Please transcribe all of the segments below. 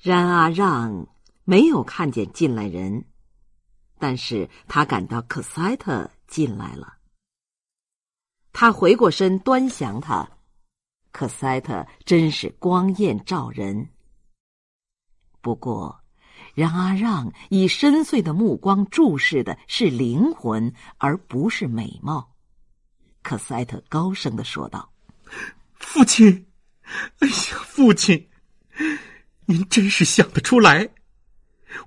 冉阿让没有看见进来人，但是他感到克塞特进来了。他回过身端详他，克塞特真是光艳照人。不过，冉阿让以深邃的目光注视的是灵魂，而不是美貌。克塞特高声的说道：“父亲，哎呀，父亲！”您真是想得出来！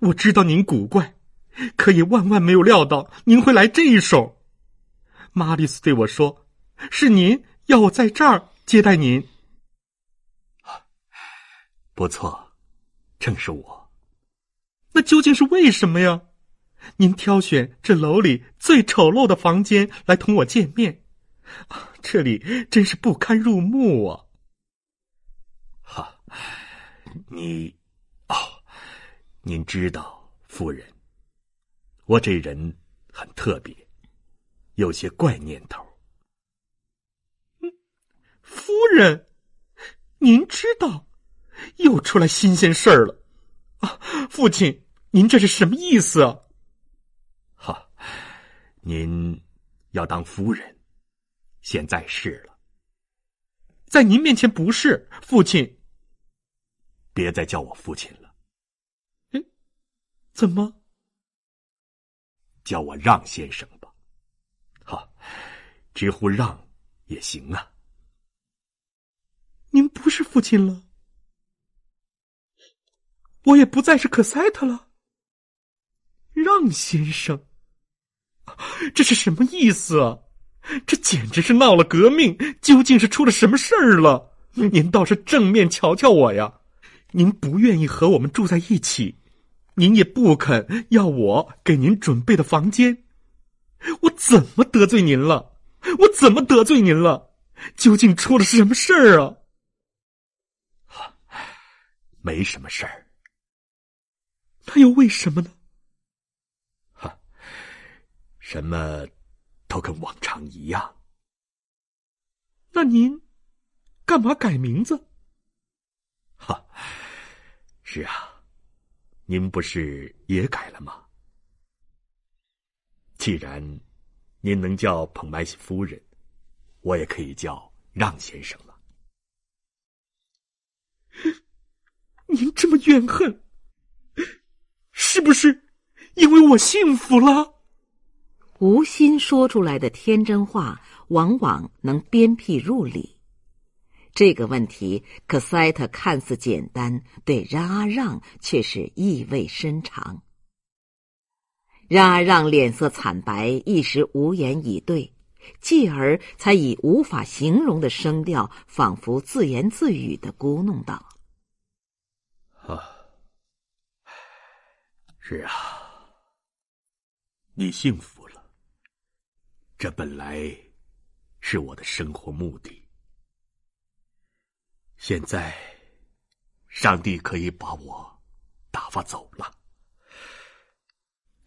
我知道您古怪，可也万万没有料到您会来这一手。马里斯对我说：“是您要我在这儿接待您。”不错，正是我。那究竟是为什么呀？您挑选这楼里最丑陋的房间来同我见面，这里真是不堪入目啊！哈。你，哦，您知道，夫人，我这人很特别，有些怪念头。嗯，夫人，您知道，又出来新鲜事儿了。啊，父亲，您这是什么意思？啊？哈，您要当夫人，现在是了，在您面前不是，父亲。别再叫我父亲了，嗯，怎么？叫我让先生吧，好，直呼让也行啊。您不是父亲了，我也不再是可塞特了。让先生，这是什么意思？啊？这简直是闹了革命！究竟是出了什么事儿了？您倒是正面瞧瞧我呀！您不愿意和我们住在一起，您也不肯要我给您准备的房间，我怎么得罪您了？我怎么得罪您了？究竟出了什么事儿啊？没什么事儿。那又为什么呢？哈，什么都跟往常一样。那您干嘛改名字？哈。是啊，您不是也改了吗？既然您能叫蓬麦西夫人，我也可以叫让先生了。您这么怨恨，是不是因为我幸福了？无心说出来的天真话，往往能鞭辟入里。这个问题，可塞特看似简单，对让阿让却是意味深长。让阿让脸色惨白，一时无言以对，继而才以无法形容的声调，仿佛自言自语的咕哝道：“啊，是啊，你幸福了。这本来是我的生活目的。”现在，上帝可以把我打发走了，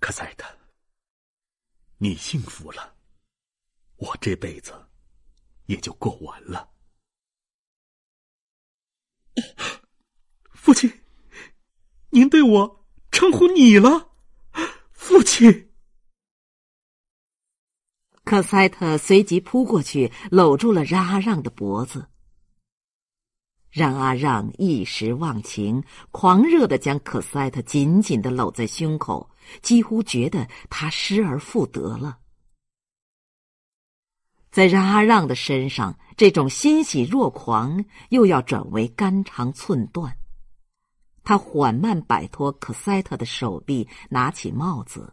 可赛特，你幸福了，我这辈子也就过完了。父亲，您对我称呼你了，父亲。可塞特随即扑过去，搂住了拉让的脖子。让阿让一时忘情，狂热的将可塞特紧紧的搂在胸口，几乎觉得他失而复得了。在让阿让的身上，这种欣喜若狂又要转为肝肠寸断。他缓慢摆脱可塞特的手臂，拿起帽子。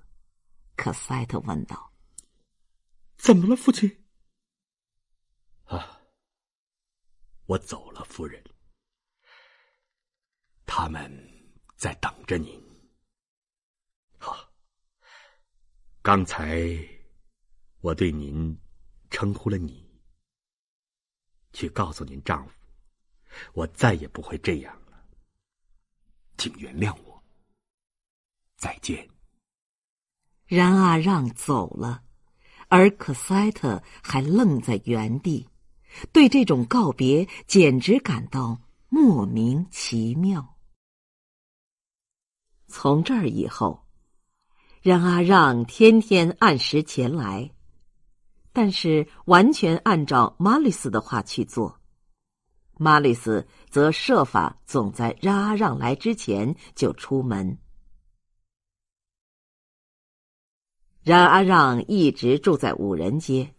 可塞特问道：“怎么了，父亲？”“啊，我走了，夫人。”他们在等着您。好，刚才我对您称呼了你，去告诉您丈夫，我再也不会这样了，请原谅我。再见。冉阿让走了，而可塞特还愣在原地，对这种告别简直感到莫名其妙。从这儿以后，让阿让天天按时前来，但是完全按照马里斯的话去做。马里斯则设法总在让阿让来之前就出门。冉阿让一直住在五人街，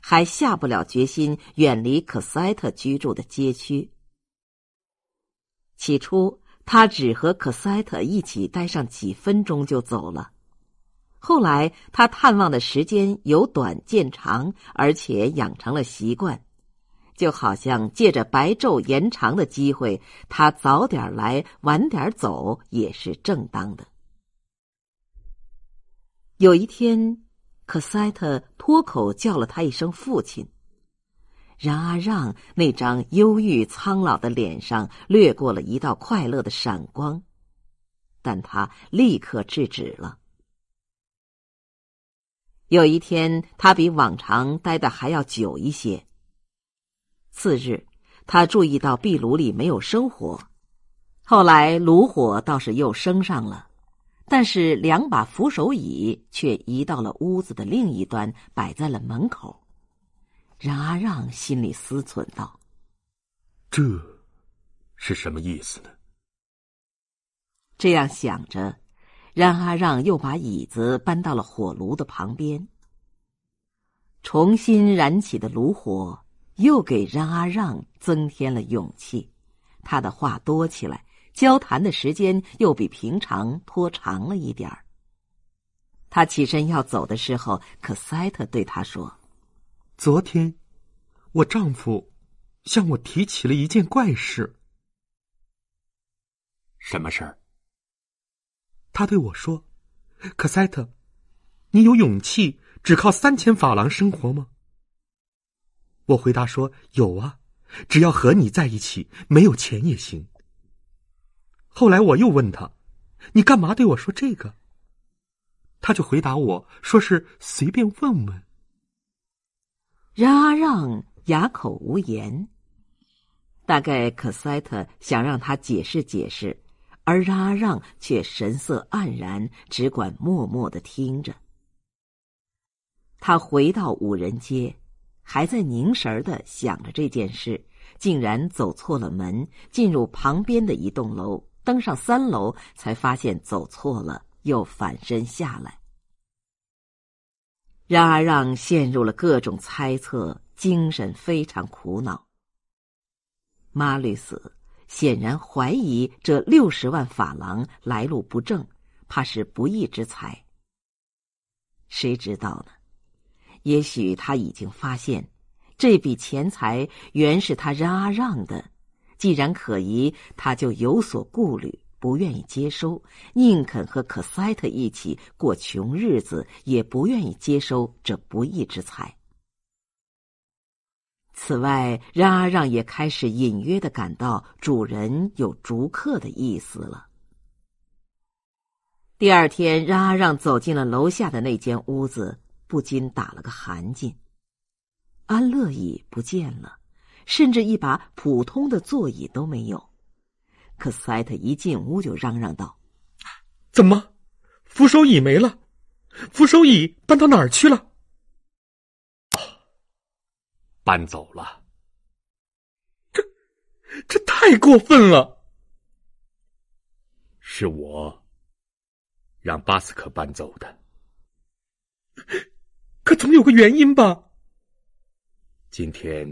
还下不了决心远离可塞特居住的街区。起初。他只和克塞特一起待上几分钟就走了，后来他探望的时间由短渐长，而且养成了习惯，就好像借着白昼延长的机会，他早点来晚点走也是正当的。有一天，克塞特脱口叫了他一声父亲。冉阿让那张忧郁苍老的脸上掠过了一道快乐的闪光，但他立刻制止了。有一天，他比往常待的还要久一些。次日，他注意到壁炉里没有生火，后来炉火倒是又升上了，但是两把扶手椅却移到了屋子的另一端，摆在了门口。冉阿让心里思忖道：“这，是什么意思呢？”这样想着，冉阿让又把椅子搬到了火炉的旁边。重新燃起的炉火又给冉阿让增添了勇气，他的话多起来，交谈的时间又比平常拖长了一点儿。他起身要走的时候，可塞特对他说。昨天，我丈夫向我提起了一件怪事。什么事儿？他对我说：“可赛特，你有勇气只靠三千法郎生活吗？”我回答说：“有啊，只要和你在一起，没有钱也行。”后来我又问他：“你干嘛对我说这个？”他就回答我说：“是随便问问。”让阿让哑口无言，大概可塞特想让他解释解释，而让阿让却神色黯然，只管默默的听着。他回到五人街，还在凝神的想着这件事，竟然走错了门，进入旁边的一栋楼，登上三楼才发现走错了，又返身下来。然阿让陷入了各种猜测，精神非常苦恼。马律斯显然怀疑这六十万法郎来路不正，怕是不义之财。谁知道呢？也许他已经发现，这笔钱财原是他让阿让的。既然可疑，他就有所顾虑。不愿意接收，宁肯和可赛特一起过穷日子，也不愿意接收这不义之财。此外，让阿让也开始隐约的感到主人有逐客的意思了。第二天，让阿让走进了楼下的那间屋子，不禁打了个寒噤。安乐椅不见了，甚至一把普通的座椅都没有。可斯特一进屋就嚷嚷道：“怎么，扶手椅没了？扶手椅搬到哪儿去了？哦，搬走了。这，这太过分了！是我让巴斯克搬走的。可总有个原因吧？今天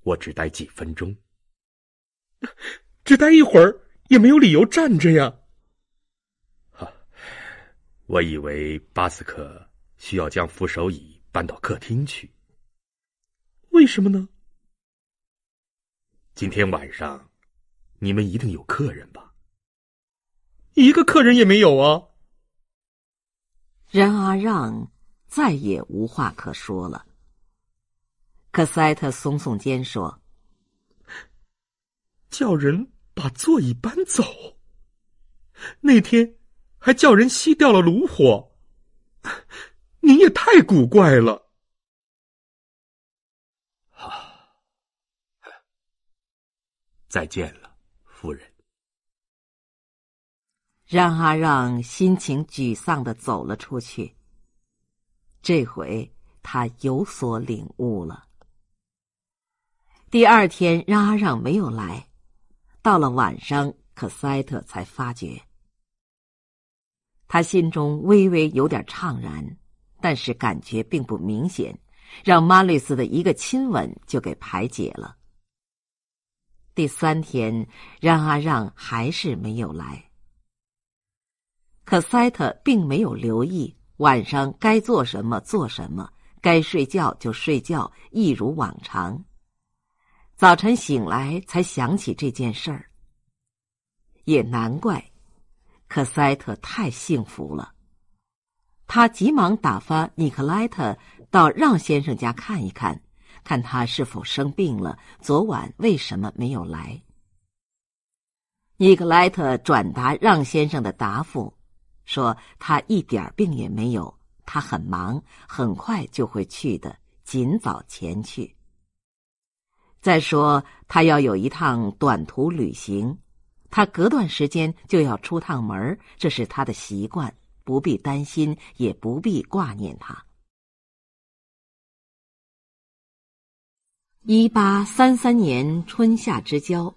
我只待几分钟。”只待一会儿也没有理由站着呀。哈，我以为巴斯克需要将扶手椅搬到客厅去。为什么呢？今天晚上你们一定有客人吧？一个客人也没有啊。任阿让再也无话可说了。可塞特耸耸肩说：“叫人。”把座椅搬走。那天还叫人熄掉了炉火。您也太古怪了。再见了，夫人。让阿让心情沮丧的走了出去。这回他有所领悟了。第二天，让阿让没有来。到了晚上，可塞特才发觉，他心中微微有点怅然，但是感觉并不明显，让马吕斯的一个亲吻就给排解了。第三天，让阿让还是没有来，可塞特并没有留意晚上该做什么做什么，该睡觉就睡觉，一如往常。早晨醒来才想起这件事儿，也难怪，克塞特太幸福了。他急忙打发尼克莱特到让先生家看一看，看他是否生病了，昨晚为什么没有来。尼克莱特转达让先生的答复，说他一点儿病也没有，他很忙，很快就会去的，尽早前去。再说，他要有一趟短途旅行，他隔段时间就要出趟门儿，这是他的习惯，不必担心，也不必挂念他。一八三三年春夏之交，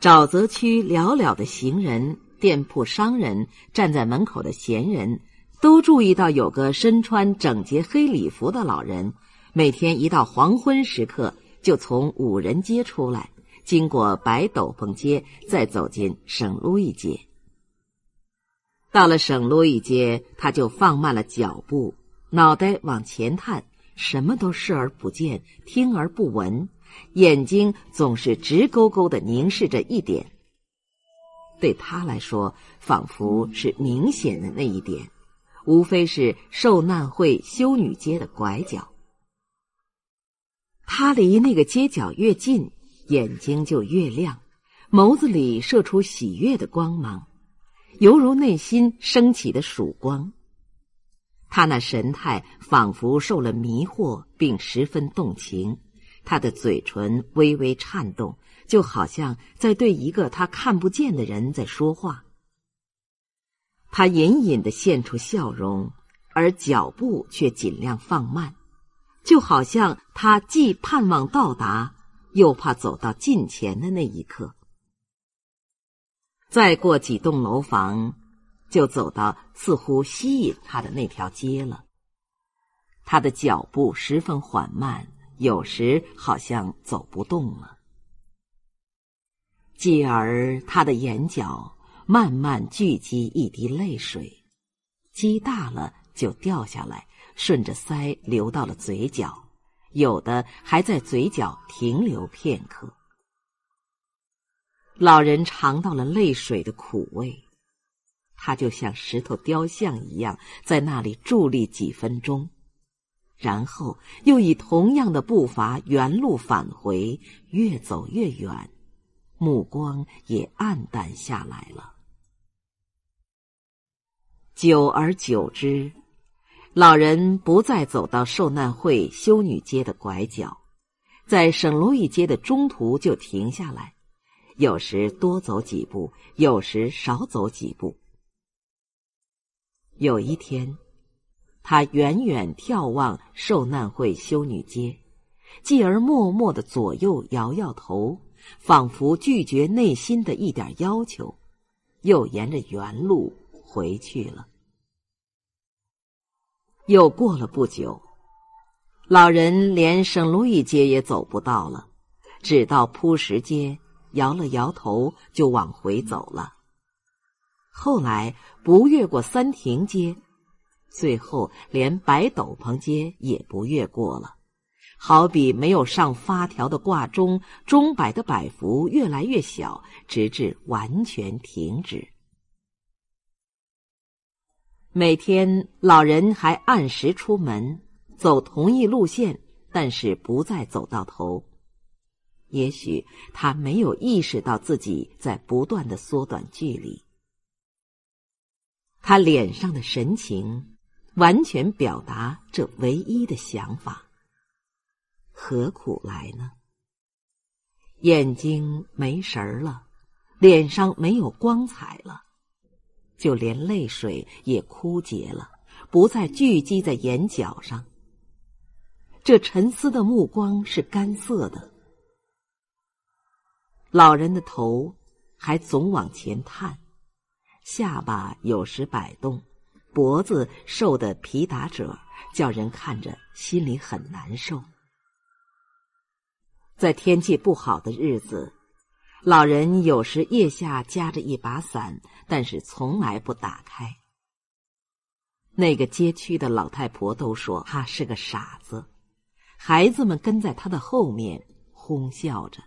沼泽区寥寥的行人、店铺商人、站在门口的闲人，都注意到有个身穿整洁黑礼服的老人，每天一到黄昏时刻。就从五人街出来，经过白斗篷街，再走进省路一街。到了省路一街，他就放慢了脚步，脑袋往前探，什么都视而不见，听而不闻，眼睛总是直勾勾的凝视着一点。对他来说，仿佛是明显的那一点，无非是受难会修女街的拐角。他离那个街角越近，眼睛就越亮，眸子里射出喜悦的光芒，犹如内心升起的曙光。他那神态仿佛受了迷惑，并十分动情，他的嘴唇微微颤动，就好像在对一个他看不见的人在说话。他隐隐的现出笑容，而脚步却尽量放慢。就好像他既盼望到达，又怕走到近前的那一刻。再过几栋楼房，就走到似乎吸引他的那条街了。他的脚步十分缓慢，有时好像走不动了。继而，他的眼角慢慢聚集一滴泪水，积大了就掉下来。顺着腮流到了嘴角，有的还在嘴角停留片刻。老人尝到了泪水的苦味，他就像石头雕像一样，在那里伫立几分钟，然后又以同样的步伐原路返回，越走越远，目光也暗淡下来了。久而久之。老人不再走到受难会修女街的拐角，在省路易街的中途就停下来，有时多走几步，有时少走几步。有一天，他远远眺望受难会修女街，继而默默的左右摇摇头，仿佛拒绝内心的一点要求，又沿着原路回去了。又过了不久，老人连圣路易街也走不到了，只到铺石街，摇了摇头就往回走了。后来不越过三亭街，最后连白斗篷街也不越过了，好比没有上发条的挂钟，钟摆的摆幅越来越小，直至完全停止。每天，老人还按时出门，走同一路线，但是不再走到头。也许他没有意识到自己在不断的缩短距离。他脸上的神情完全表达这唯一的想法：何苦来呢？眼睛没神儿了，脸上没有光彩了。就连泪水也枯竭了，不再聚集在眼角上。这沉思的目光是干涩的。老人的头还总往前探，下巴有时摆动，脖子瘦得皮打褶，叫人看着心里很难受。在天气不好的日子，老人有时腋下夹着一把伞。但是从来不打开。那个街区的老太婆都说他是个傻子，孩子们跟在他的后面哄笑着。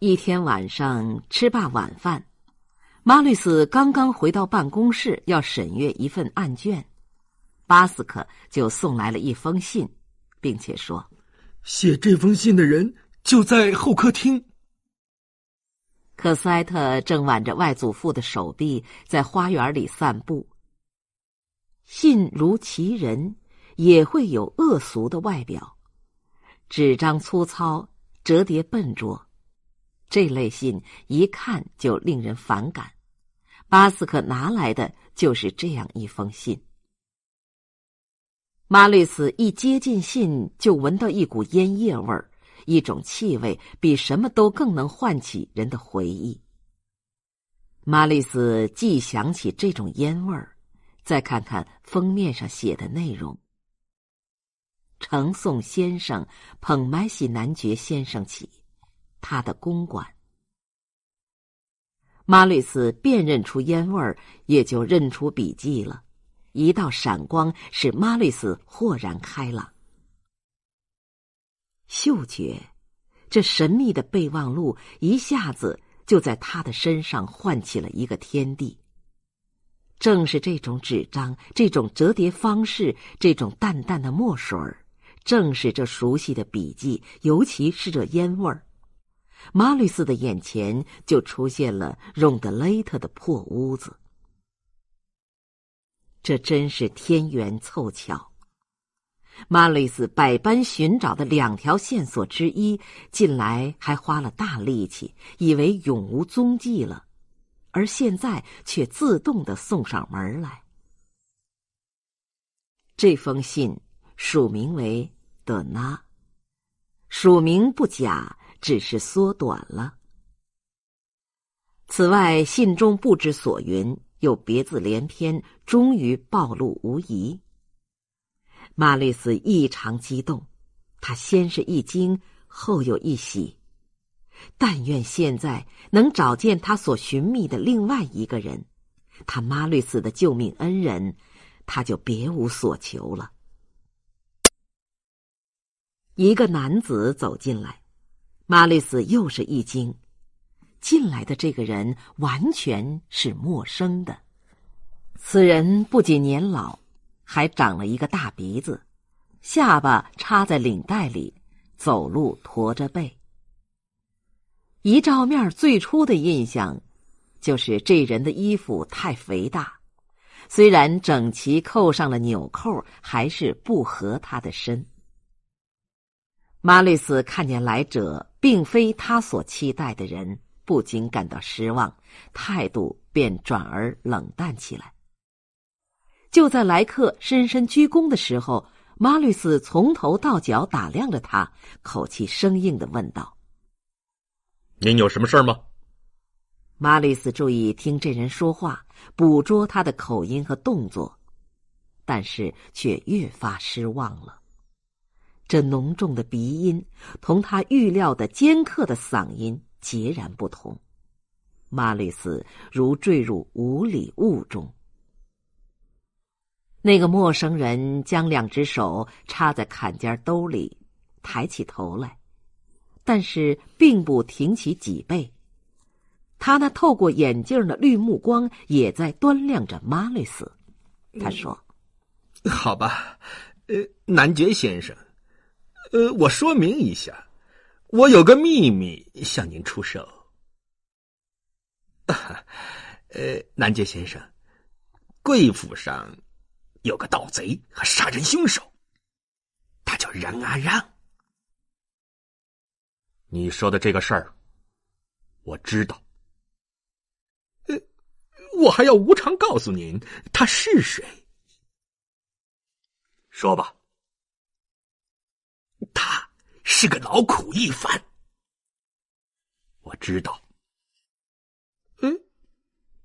一天晚上吃罢晚饭，马律斯刚刚回到办公室要审阅一份案卷，巴斯克就送来了一封信，并且说，写这封信的人就在候客厅。克塞特正挽着外祖父的手臂在花园里散步。信如其人，也会有恶俗的外表，纸张粗糙，折叠笨拙，这类信一看就令人反感。巴斯克拿来的就是这样一封信。马利斯一接近信，就闻到一股烟叶味儿。一种气味比什么都更能唤起人的回忆。马里斯既想起这种烟味儿，再看看封面上写的内容：“呈送先生，捧麦西男爵先生起，他的公馆。”马里斯辨认出烟味儿，也就认出笔迹了。一道闪光使马里斯豁然开朗。嗅觉，这神秘的备忘录一下子就在他的身上唤起了一个天地。正是这种纸张，这种折叠方式，这种淡淡的墨水儿，正是这熟悉的笔记，尤其是这烟味儿，马吕斯的眼前就出现了荣德雷特的破屋子。这真是天缘凑巧。马利斯百般寻找的两条线索之一，近来还花了大力气，以为永无踪迹了，而现在却自动的送上门来。这封信署名为的那署名不假，只是缩短了。此外，信中不知所云，又别字连篇，终于暴露无遗。马丽斯异常激动，他先是一惊，后又一喜。但愿现在能找见他所寻觅的另外一个人，他马丽斯的救命恩人，他就别无所求了。一个男子走进来，马丽斯又是一惊。进来的这个人完全是陌生的，此人不仅年老。还长了一个大鼻子，下巴插在领带里，走路驼着背。一照面，最初的印象就是这人的衣服太肥大，虽然整齐扣上了纽扣，还是不合他的身。马丽斯看见来者并非他所期待的人，不禁感到失望，态度便转而冷淡起来。就在莱克深深鞠躬的时候，马吕斯从头到脚打量着他，口气生硬地问道：“您有什么事儿吗？”马吕斯注意听这人说话，捕捉他的口音和动作，但是却越发失望了。这浓重的鼻音同他预料的尖刻的嗓音截然不同，马吕斯如坠入无里雾中。那个陌生人将两只手插在坎肩兜里，抬起头来，但是并不挺起脊背。他那透过眼镜的绿目光也在端量着马雷斯。他说：“好吧，呃，男爵先生，呃，我说明一下，我有个秘密向您出售。呃，男爵先生，贵府上。”有个盗贼和杀人凶手，他叫任阿让。你说的这个事儿，我知道。呃，我还要无偿告诉您，他是谁？说吧，他是个劳苦一凡。我知道。嗯，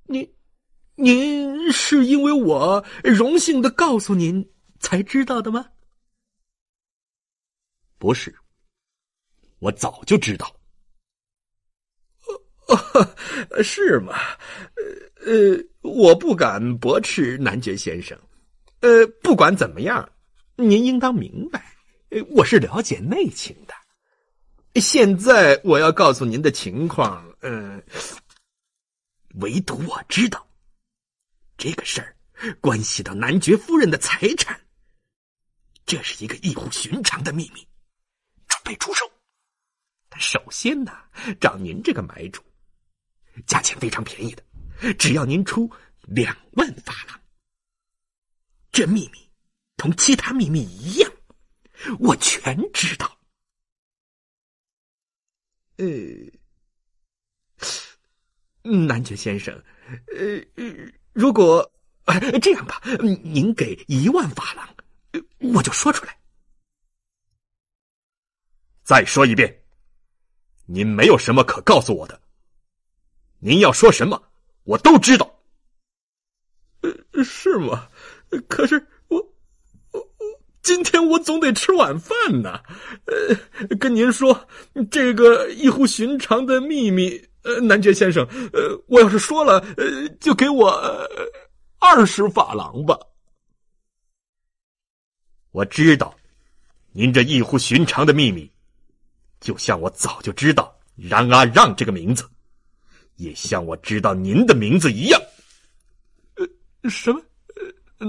你。您是因为我荣幸的告诉您才知道的吗？不是，我早就知道。哦，是吗？呃我不敢驳斥南爵先生。呃，不管怎么样，您应当明白，我是了解内情的。现在我要告诉您的情况，呃，唯独我知道。这个事儿，关系到男爵夫人的财产。这是一个异乎寻常的秘密，准备出售。但首先呢，找您这个买主，价钱非常便宜的，只要您出两万法郎。这秘密同其他秘密一样，我全知道。呃，男爵先生，呃。如果 这样吧，您给一万法郎，我就说出来。再说一遍，您没有什么可告诉我的。您要说什么，我都知道。是吗？可是我我，我，今天我总得吃晚饭呢。呃，跟您说这个异乎寻常的秘密。呃，男爵先生，呃，我要是说了，呃，就给我二十法郎吧。我知道，您这异乎寻常的秘密，就像我早就知道让阿让这个名字，也像我知道您的名字一样。呃，什么？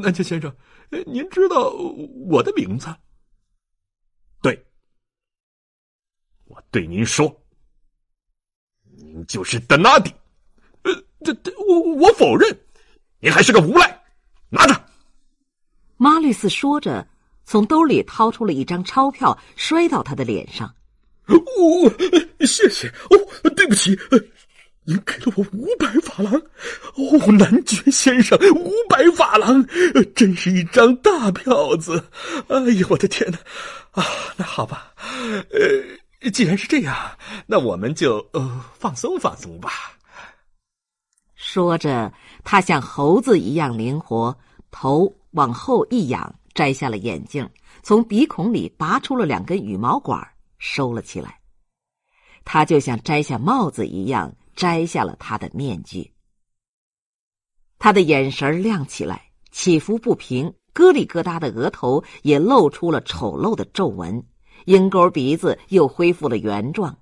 呃，爵先生，您知道我的名字？对，我对您说。就是德纳迪。呃，这这我我否认，你还是个无赖。拿着，马吕斯说着，从兜里掏出了一张钞票，摔到他的脸上。哦，谢谢哦，对不起，您给了我五百法郎，哦，男爵先生，五百法郎，真是一张大票子。哎呀，我的天哪！啊，那好吧，呃。既然是这样，那我们就呃放松放松吧。说着，他像猴子一样灵活，头往后一仰，摘下了眼镜，从鼻孔里拔出了两根羽毛管，收了起来。他就像摘下帽子一样摘下了他的面具。他的眼神亮起来，起伏不平、疙里疙瘩的额头也露出了丑陋的皱纹。鹰钩鼻子又恢复了原状，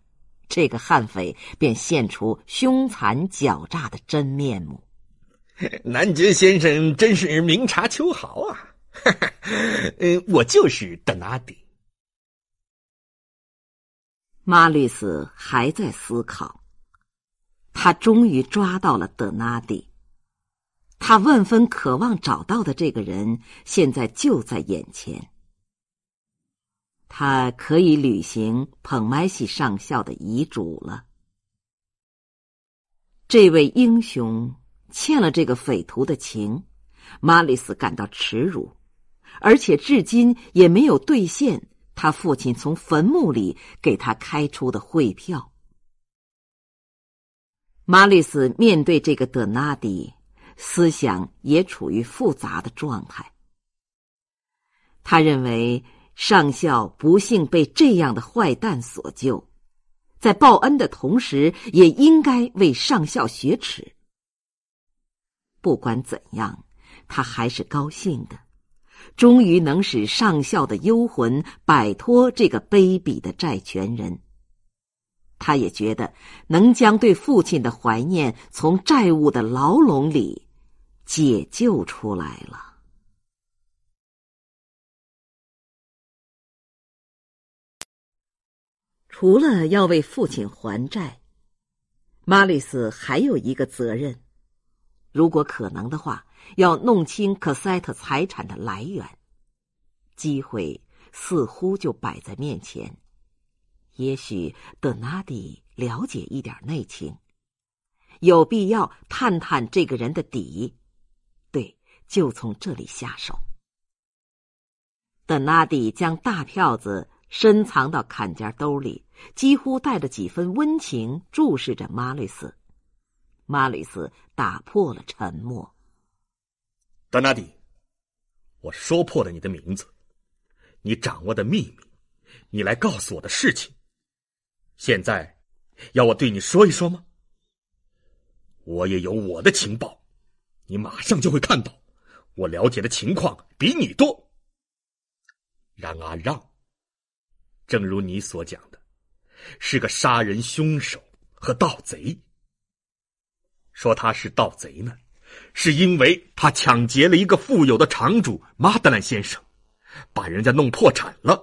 这个悍匪便现出凶残狡诈的真面目。南爵先生真是明察秋毫啊！呃，我就是德纳迪。马吕斯还在思考，他终于抓到了德纳迪。他万分渴望找到的这个人，现在就在眼前。他可以履行蓬麦西上校的遗嘱了。这位英雄欠了这个匪徒的情，马里斯感到耻辱，而且至今也没有兑现他父亲从坟墓里给他开出的汇票。马里斯面对这个德纳迪，思想也处于复杂的状态。他认为。上校不幸被这样的坏蛋所救，在报恩的同时，也应该为上校雪耻。不管怎样，他还是高兴的，终于能使上校的幽魂摆脱这个卑鄙的债权人。他也觉得能将对父亲的怀念从债务的牢笼里解救出来了。除了要为父亲还债，马里斯还有一个责任：如果可能的话，要弄清科塞特财产的来源。机会似乎就摆在面前，也许德纳第了解一点内情，有必要探探这个人的底。对，就从这里下手。德纳第将大票子。深藏到坎肩兜里，几乎带着几分温情注视着马吕斯。马吕斯打破了沉默：“德纳迪，我说破了你的名字，你掌握的秘密，你来告诉我的事情。现在，要我对你说一说吗？我也有我的情报，你马上就会看到，我了解的情况比你多。让啊让。”正如你所讲的，是个杀人凶手和盗贼。说他是盗贼呢，是因为他抢劫了一个富有的厂主马德兰先生，把人家弄破产了；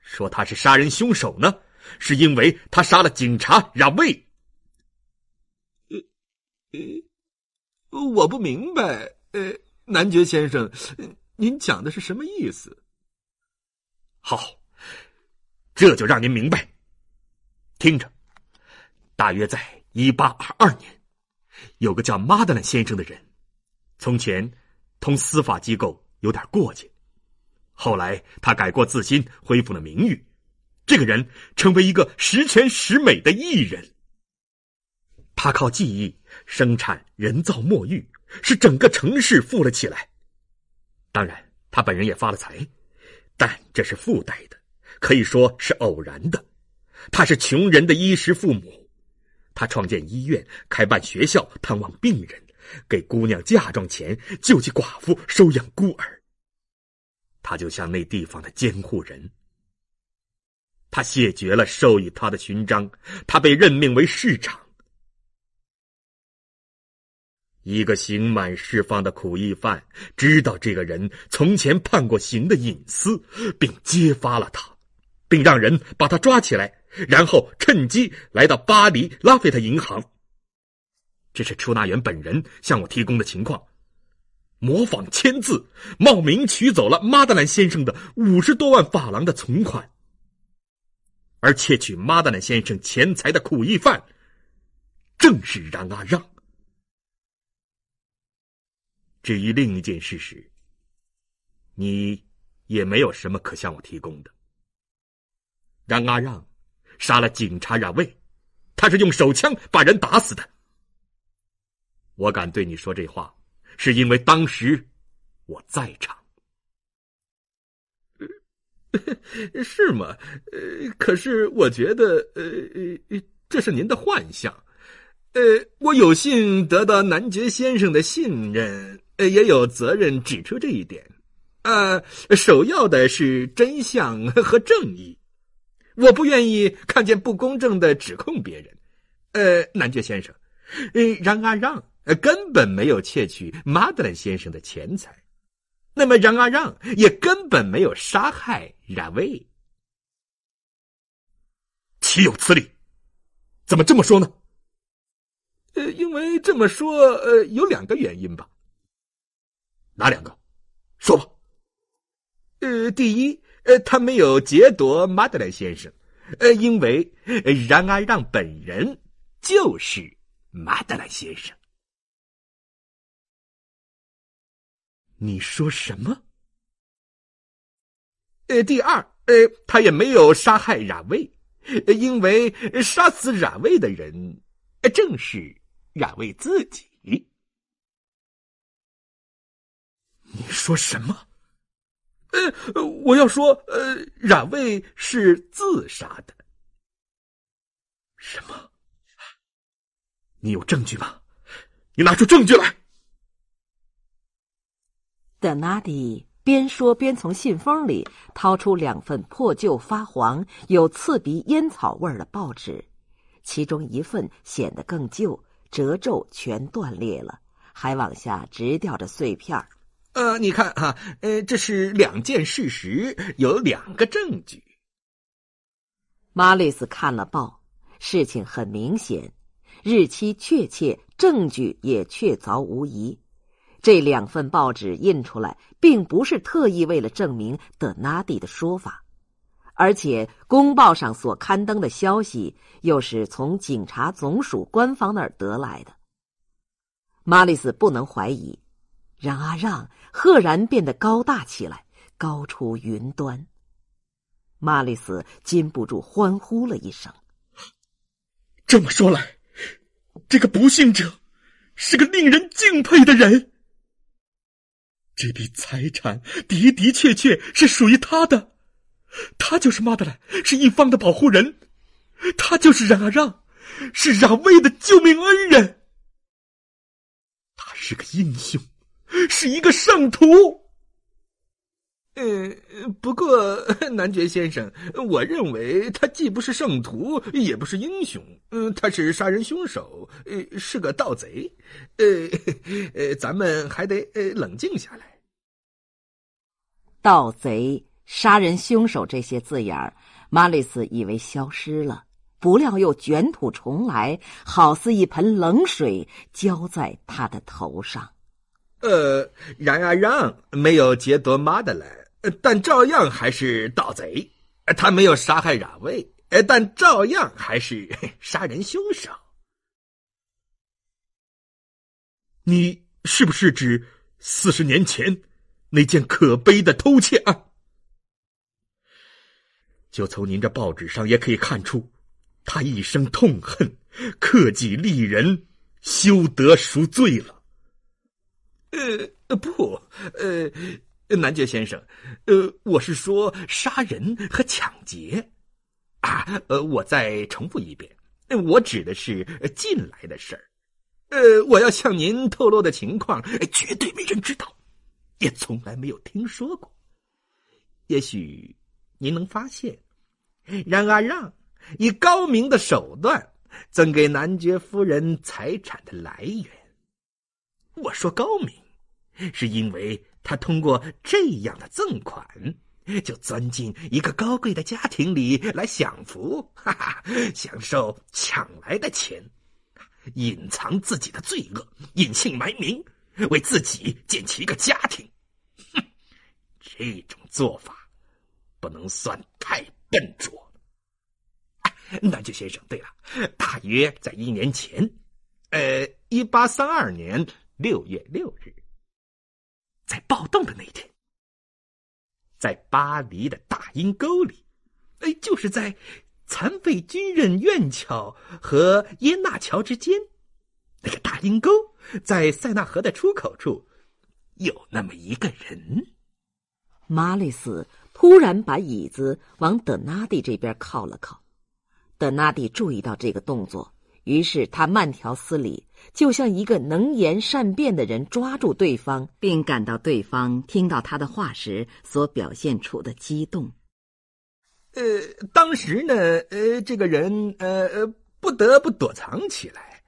说他是杀人凶手呢，是因为他杀了警察让位。呃，呃，我不明白，呃，男爵先生，您讲的是什么意思？好。这就让您明白。听着，大约在一八二二年，有个叫马德兰先生的人，从前同司法机构有点过节，后来他改过自新，恢复了名誉。这个人成为一个十全十美的艺人。他靠技艺生产人造墨玉，使整个城市富了起来。当然，他本人也发了财，但这是附带的。可以说是偶然的。他是穷人的衣食父母，他创建医院、开办学校、探望病人、给姑娘嫁妆钱、救济寡妇、收养孤儿。他就像那地方的监护人。他谢绝了授予他的勋章，他被任命为市长。一个刑满释放的苦役犯知道这个人从前判过刑的隐私，并揭发了他。并让人把他抓起来，然后趁机来到巴黎拉斐特银行。这是出纳员本人向我提供的情况：模仿签字、冒名取走了马德兰先生的五十多万法郎的存款，而窃取马德兰先生钱财的苦役犯，正是冉阿让。至于另一件事实，你也没有什么可向我提供的。让阿让杀了警察冉位，他是用手枪把人打死的。我敢对你说这话，是因为当时我在场。是吗？呃，可是我觉得，呃，这是您的幻象。呃，我有幸得到男爵先生的信任，也有责任指出这一点。啊，首要的是真相和正义。我不愿意看见不公正的指控别人。呃，男爵先生，呃，让阿让呃根本没有窃取马德兰先生的钱财，那么让阿让也根本没有杀害冉威。岂有此理！怎么这么说呢？呃，因为这么说，呃，有两个原因吧。哪两个？说吧。呃，第一。呃，他没有劫夺马德莱先生，呃，因为然阿让本人就是马德莱先生。你说什么？呃，第二，呃，他也没有杀害冉魏，因为杀死冉魏的人，正是冉魏自己。你说什么？呃，我要说，呃，冉卫是自杀的。什么？你有证据吗？你拿出证据来。德纳迪边说边从信封里掏出两份破旧发黄、有刺鼻烟草味的报纸，其中一份显得更旧，褶皱全断裂了，还往下直掉着碎片儿。呃，你看哈，呃，这是两件事实，有两个证据。马里斯看了报，事情很明显，日期确切，证据也确凿无疑。这两份报纸印出来，并不是特意为了证明德纳第的说法，而且公报上所刊登的消息，又是从警察总署官方那儿得来的。马里斯不能怀疑。让阿让赫然变得高大起来，高出云端。玛丽斯禁不住欢呼了一声：“这么说来，这个不幸者是个令人敬佩的人。这笔财产的的确确是属于他的，他就是玛德莱，是一方的保护人，他就是冉阿让，是让威的救命恩人，他是个英雄。”是一个圣徒。嗯，不过，男 爵先生，我认为他既不是圣徒，也不是英雄。嗯，他是杀人凶手，呃，是个盗贼。呃，呃，咱们还得呃冷静下来。盗贼、杀人凶手这些字眼儿，马里斯以为消失了，不料又卷土重来，好似一盆冷水浇在他的头上。呃，让啊让，没有劫夺妈的了，但照样还是盗贼；他没有杀害冉卫，但照样还是 杀人凶手。你是不是指四十年前那件可悲的偷窃案？就从您这报纸上也可以看出，他一生痛恨，克己利人，修德赎罪了。呃呃不，呃，男爵先生，呃，我是说杀人和抢劫，啊，呃，我再重复一遍，我指的是近来的事儿，呃，我要向您透露的情况，绝对没人知道，也从来没有听说过，也许您能发现，让阿让以高明的手段赠给男爵夫人财产的来源，我说高明。是因为他通过这样的赠款，就钻进一个高贵的家庭里来享福，哈哈，享受抢来的钱，隐藏自己的罪恶，隐姓埋名，为自己建起一个家庭。哼，这种做法，不能算太笨拙。南杰先生，对了，大约在一年前，呃，一八三二年六月六日。在暴动的那一天，在巴黎的大阴沟里，哎，就是在残废军人院桥和耶纳桥之间那个大阴沟，在塞纳河的出口处，有那么一个人。马雷斯突然把椅子往德纳蒂这边靠了靠，德纳蒂注意到这个动作，于是他慢条斯理。就像一个能言善辩的人抓住对方，并感到对方听到他的话时所表现出的激动。呃，当时呢，呃，这个人，呃呃，不得不躲藏起来，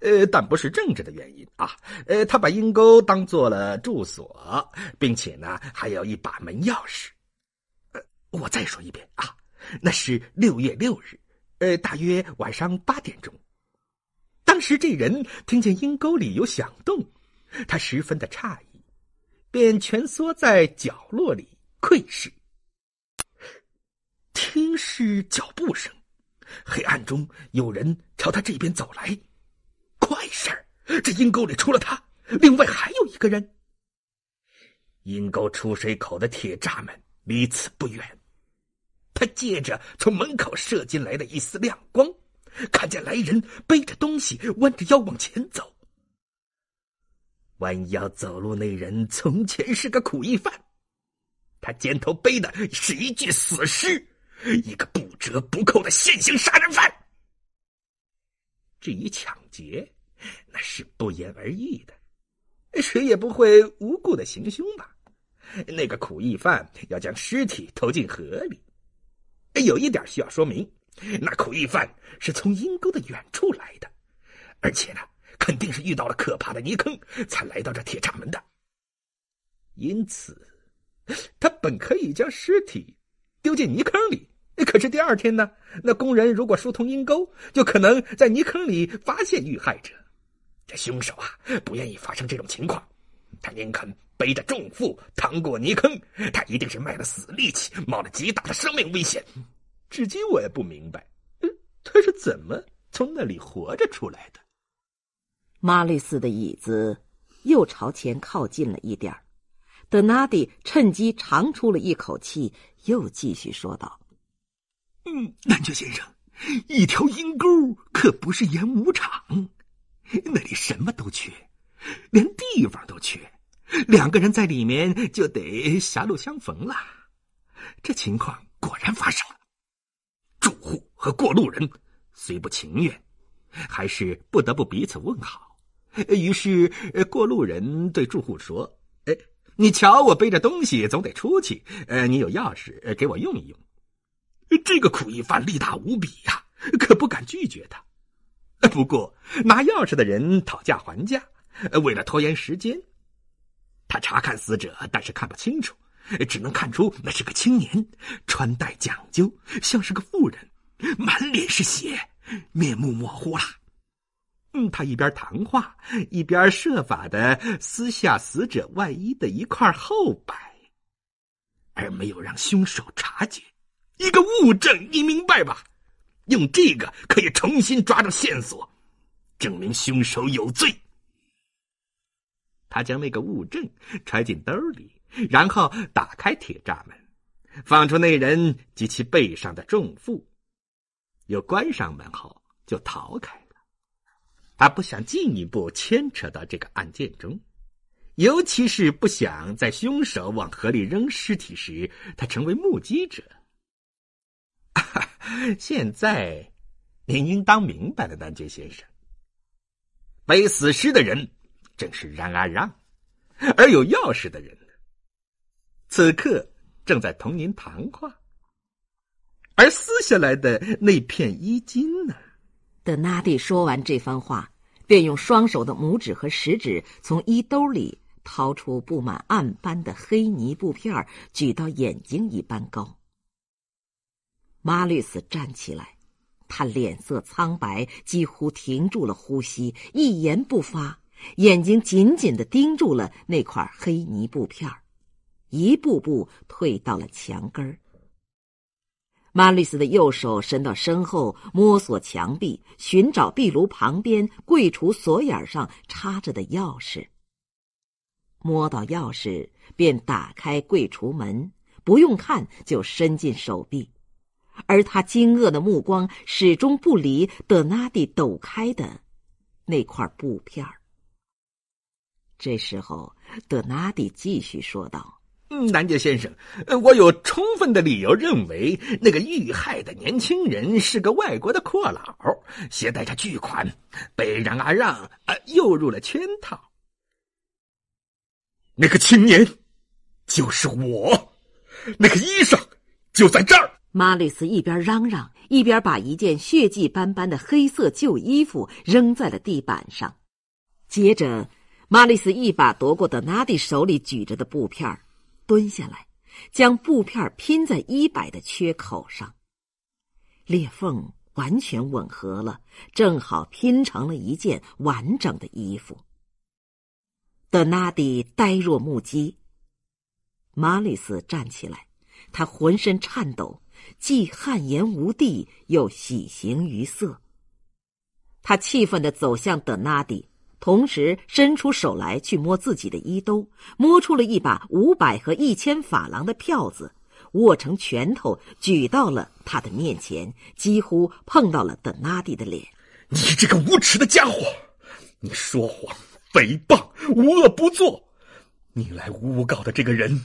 呃，但不是政治的原因啊，呃，他把阴沟当做了住所，并且呢，还有一把门钥匙。呃，我再说一遍啊，那是六月六日，呃，大约晚上八点钟。当时这人听见阴沟里有响动，他十分的诧异，便蜷缩在角落里窥视。听是脚步声，黑暗中有人朝他这边走来。怪事儿，这阴沟里除了他，另外还有一个人。阴沟出水口的铁闸门离此不远，他借着从门口射进来的一丝亮光。看见来人背着东西，弯着腰往前走。弯腰走路，那人从前是个苦役犯，他肩头背的是一具死尸，一个不折不扣的现行杀人犯。至于抢劫，那是不言而喻的，谁也不会无故的行凶吧？那个苦役犯要将尸体投进河里，有一点需要说明。那苦役犯是从阴沟的远处来的，而且呢，肯定是遇到了可怕的泥坑才来到这铁闸门的。因此，他本可以将尸体丢进泥坑里，可是第二天呢，那工人如果疏通阴沟，就可能在泥坑里发现遇害者。这凶手啊，不愿意发生这种情况，他宁肯背着重负趟过泥坑，他一定是卖了死力气，冒了极大的生命危险。至今我也不明白，他是怎么从那里活着出来的。马利斯的椅子又朝前靠近了一点德纳迪趁机长出了一口气，又继续说道：“嗯，南乔先生，一条阴沟可不是演武场，那里什么都缺，连地方都缺。两个人在里面就得狭路相逢了。这情况果然发生了。”住户和过路人虽不情愿，还是不得不彼此问好。于是，过路人对住户说：“哎，你瞧，我背着东西总得出去。呃，你有钥匙，给我用一用。”这个苦役犯力大无比呀，可不敢拒绝他。不过，拿钥匙的人讨价还价，为了拖延时间，他查看死者，但是看不清楚。只能看出那是个青年，穿戴讲究，像是个妇人，满脸是血，面目模糊了。嗯，他一边谈话，一边设法的撕下死者外衣的一块后摆，而没有让凶手察觉。一个物证，你明白吧？用这个可以重新抓到线索，证明凶手有罪。他将那个物证揣进兜里。然后打开铁栅门，放出那人及其背上的重负，又关上门后就逃开了。他不想进一步牵扯到这个案件中，尤其是不想在凶手往河里扔尸体时，他成为目击者。现在，您应当明白了，南杰先生，背死尸的人正是冉阿让，而有钥匙的人。此刻正在同您谈话，而撕下来的那片衣襟呢？德纳蒂说完这番话，便用双手的拇指和食指从衣兜里掏出布满暗斑的黑泥布片举到眼睛一般高。马律斯站起来，他脸色苍白，几乎停住了呼吸，一言不发，眼睛紧紧的盯住了那块黑泥布片儿。一步步退到了墙根儿。马丽斯的右手伸到身后，摸索墙壁，寻找壁炉旁边柜橱锁眼上插着的钥匙。摸到钥匙，便打开柜橱门，不用看就伸进手臂，而他惊愕的目光始终不离德纳蒂抖开的那块布片儿。这时候，德纳蒂继续说道。嗯，南杰先生，我有充分的理由认为，那个遇害的年轻人是个外国的阔佬，携带着巨款，被让阿让呃诱入了圈套。那个青年，就是我。那个衣裳，就在这儿。马里斯一边嚷嚷，一边把一件血迹斑斑的黑色旧衣服扔在了地板上。接着，马里斯一把夺过德纳蒂手里举着的布片儿。蹲下来，将布片拼在衣摆的缺口上，裂缝完全吻合了，正好拼成了一件完整的衣服。德纳迪呆若木鸡。马里斯站起来，他浑身颤抖，既汗颜无地，又喜形于色。他气愤地走向德纳迪。同时伸出手来去摸自己的衣兜，摸出了一把五百和一千法郎的票子，握成拳头举到了他的面前，几乎碰到了邓拉迪的脸。你这个无耻的家伙，你说谎、诽谤、无恶不作，你来诬告的这个人，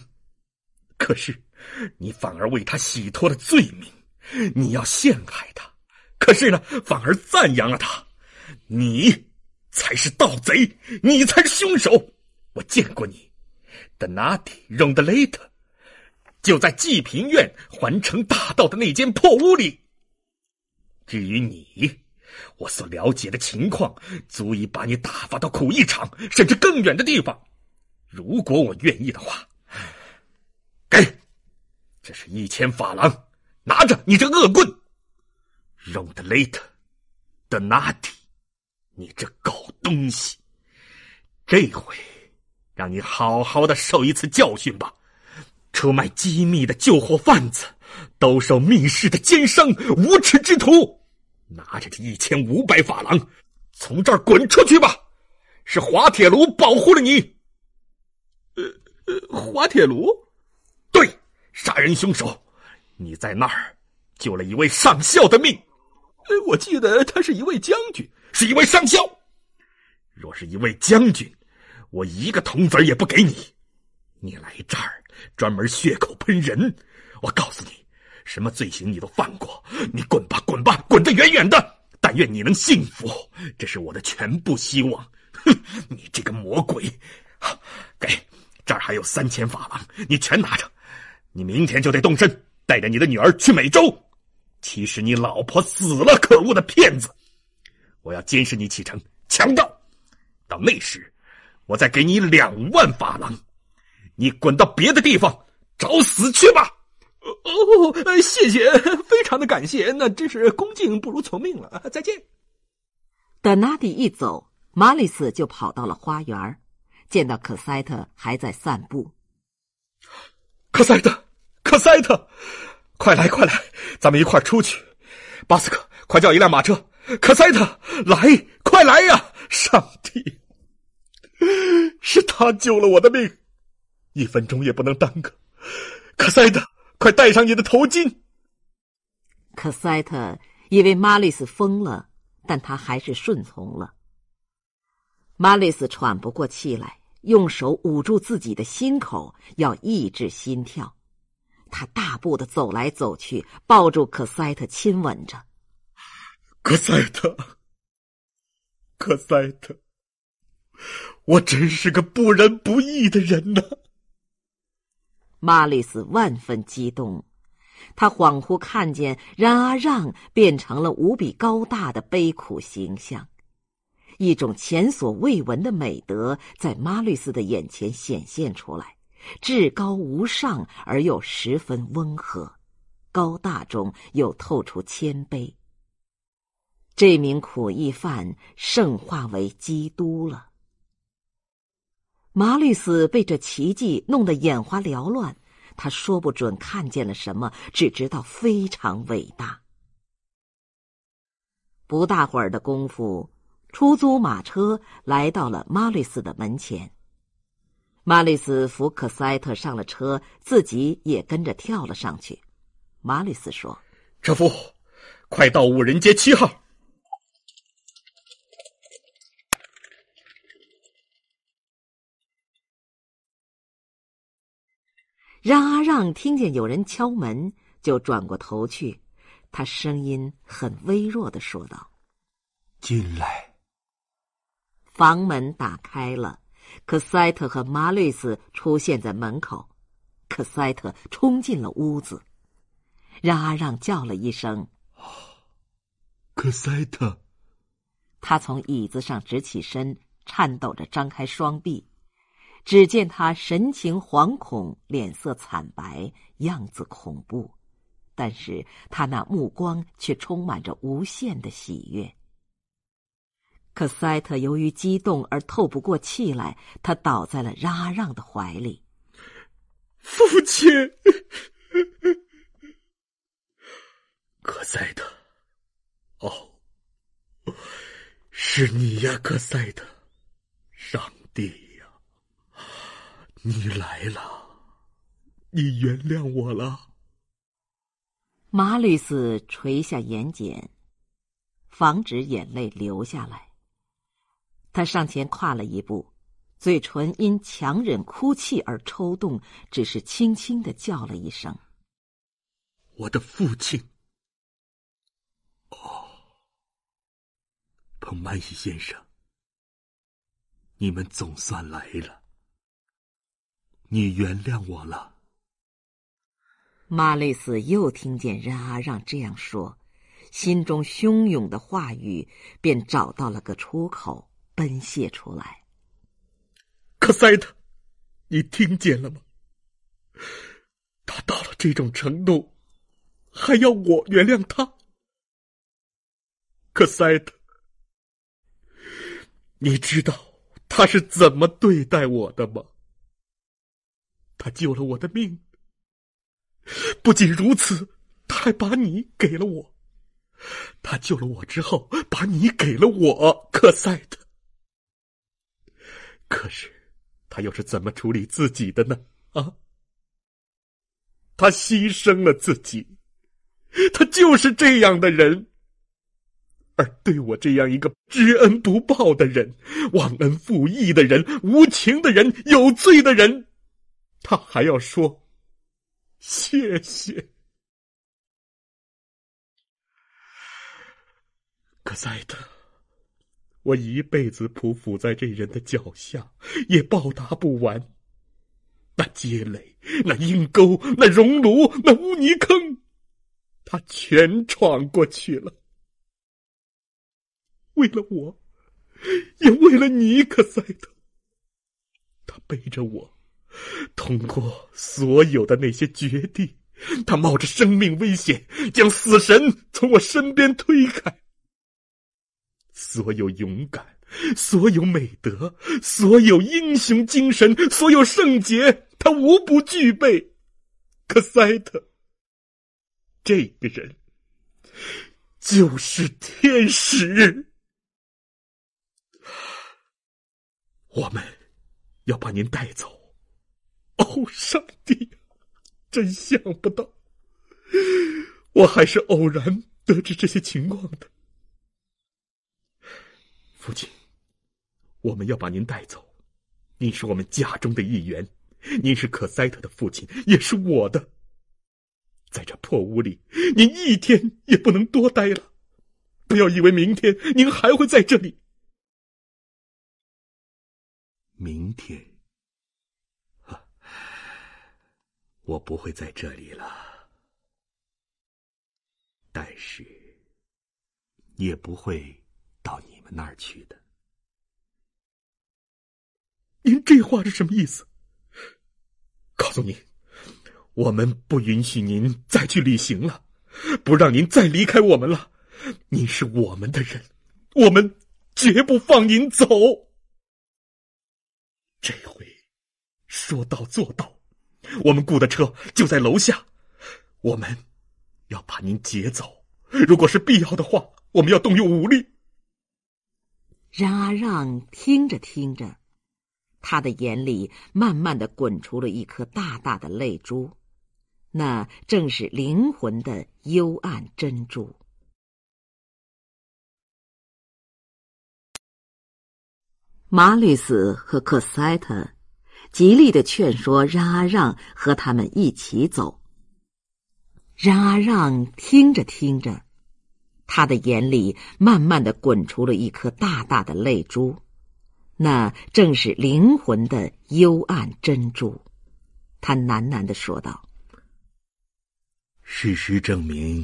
可是你反而为他洗脱了罪名，你要陷害他，可是呢反而赞扬了他，你。才是盗贼，你才是凶手。我见过你，德纳迪· l a 雷 e 就在济贫院环城大道的那间破屋里。至于你，我所了解的情况足以把你打发到苦役场，甚至更远的地方。如果我愿意的话，给，这是一千法郎，拿着，你这恶棍，隆德雷特，德纳迪。你这狗东西，这回让你好好的受一次教训吧！出卖机密的旧货贩子，兜售密室的奸商，无耻之徒！拿着这一千五百法郎，从这儿滚出去吧！是滑铁卢保护了你。呃滑铁卢？对，杀人凶手！你在那儿救了一位上校的命。呃，我记得他是一位将军。是一位上校。若是一位将军，我一个铜子儿也不给你。你来这儿专门血口喷人，我告诉你，什么罪行你都犯过。你滚吧，滚吧，滚得远远的。但愿你能幸福，这是我的全部希望。哼，你这个魔鬼！给，这儿还有三千法郎，你全拿着。你明天就得动身，带着你的女儿去美洲。其实你老婆死了，可恶的骗子！我要监视你启程，强盗！到那时，我再给你两万法郎，你滚到别的地方找死去吧！哦，谢谢，非常的感谢，那真是恭敬不如从命了啊！再见。德纳迪一走，马里斯就跑到了花园，见到克塞特还在散步。克塞特，克塞特，快来，快来，咱们一块儿出去。巴斯克，快叫一辆马车。可塞特，来，快来呀！上帝，是他救了我的命，一分钟也不能耽搁。可塞特，快戴上你的头巾。可塞特以为玛丽斯疯了，但他还是顺从了。玛丽斯喘不过气来，用手捂住自己的心口，要抑制心跳。他大步的走来走去，抱住可塞特，亲吻着。科赛特，科赛特，我真是个不仁不义的人呐！玛丽斯万分激动，他恍惚看见冉阿让变成了无比高大的悲苦形象，一种前所未闻的美德在玛丽斯的眼前显现出来，至高无上而又十分温和，高大中又透出谦卑。这名苦役犯圣化为基督了。马律斯被这奇迹弄得眼花缭乱，他说不准看见了什么，只知道非常伟大。不大会儿的功夫，出租马车来到了马律斯的门前。马律斯福克塞特上了车，自己也跟着跳了上去。马律斯说：“车夫，快到五人街七号。”让阿让听见有人敲门，就转过头去。他声音很微弱的说道：“进来。”房门打开了，可塞特和马瑞斯出现在门口。可塞特冲进了屋子，让阿让叫了一声：“可塞特！”他从椅子上直起身，颤抖着张开双臂。只见他神情惶恐，脸色惨白，样子恐怖，但是他那目光却充满着无限的喜悦。可塞特由于激动而透不过气来，他倒在了拉让的怀里。父亲，可塞特，哦，是你呀，可塞特，上帝。你来了，你原谅我了。马吕斯垂下眼睑，防止眼泪流下来。他上前跨了一步，嘴唇因强忍哭泣而抽动，只是轻轻的叫了一声：“我的父亲。”哦，彭曼西先生，你们总算来了。你原谅我了。马丽斯又听见任阿让这样说，心中汹涌的话语便找到了个出口，奔泻出来。科塞特，你听见了吗？他到了这种程度，还要我原谅他？科塞特，你知道他是怎么对待我的吗？他救了我的命。不仅如此，他还把你给了我。他救了我之后，把你给了我，克赛特。可是，他又是怎么处理自己的呢？啊！他牺牲了自己。他就是这样的人。而对我这样一个知恩不报的人、忘恩负义的人、无情的人、有罪的人。他还要说谢谢，可赛特，我一辈子匍匐在这人的脚下，也报答不完。那街垒、那阴沟、那熔炉、那污泥坑，他全闯过去了。为了我，也为了你，可赛特，他背着我。通过所有的那些绝地，他冒着生命危险将死神从我身边推开。所有勇敢，所有美德，所有英雄精神，所有圣洁，他无不具备。克塞特，这个人就是天使。我们要把您带走。哦，上帝！真想不到，我还是偶然得知这些情况的。父亲，我们要把您带走。您是我们家中的一员，您是可塞特的父亲，也是我的。在这破屋里，您一天也不能多待了。不要以为明天您还会在这里。明天。我不会在这里了，但是也不会到你们那儿去的。您这话是什么意思？告诉你，我们不允许您再去旅行了，不让您再离开我们了。您是我们的人，我们绝不放您走。这回说到做到。我们雇的车就在楼下，我们要把您劫走。如果是必要的话，我们要动用武力。冉阿让听着听着，他的眼里慢慢的滚出了一颗大大的泪珠，那正是灵魂的幽暗珍珠。马吕斯和克塞特。极力的劝说，让阿让和他们一起走。让阿让听着听着，他的眼里慢慢的滚出了一颗大大的泪珠，那正是灵魂的幽暗珍珠。他喃喃的说道：“事实证明，